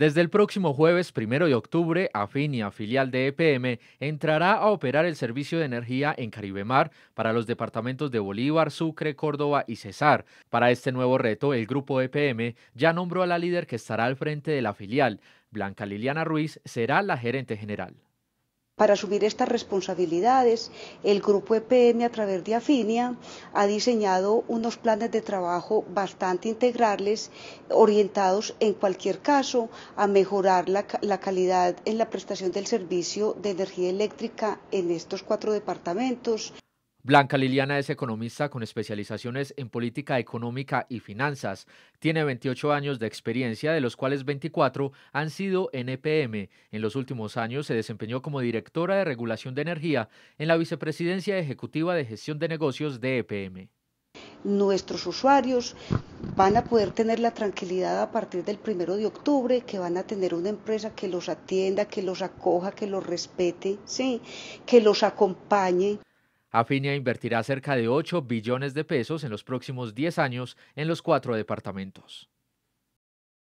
Desde el próximo jueves 1 de octubre, Afinia, filial de EPM, entrará a operar el servicio de energía en Mar para los departamentos de Bolívar, Sucre, Córdoba y Cesar. Para este nuevo reto, el grupo EPM ya nombró a la líder que estará al frente de la filial. Blanca Liliana Ruiz será la gerente general. Para asumir estas responsabilidades, el grupo EPM a través de Afinia ha diseñado unos planes de trabajo bastante integrales, orientados en cualquier caso a mejorar la, la calidad en la prestación del servicio de energía eléctrica en estos cuatro departamentos Blanca Liliana es economista con especializaciones en política económica y finanzas. Tiene 28 años de experiencia, de los cuales 24 han sido en EPM. En los últimos años se desempeñó como directora de regulación de energía en la Vicepresidencia Ejecutiva de Gestión de Negocios de EPM nuestros usuarios van a poder tener la tranquilidad a partir del primero de octubre que van a tener una empresa que los atienda, que los acoja, que los respete, sí, que los acompañe. Afinia invertirá cerca de 8 billones de pesos en los próximos 10 años en los cuatro departamentos.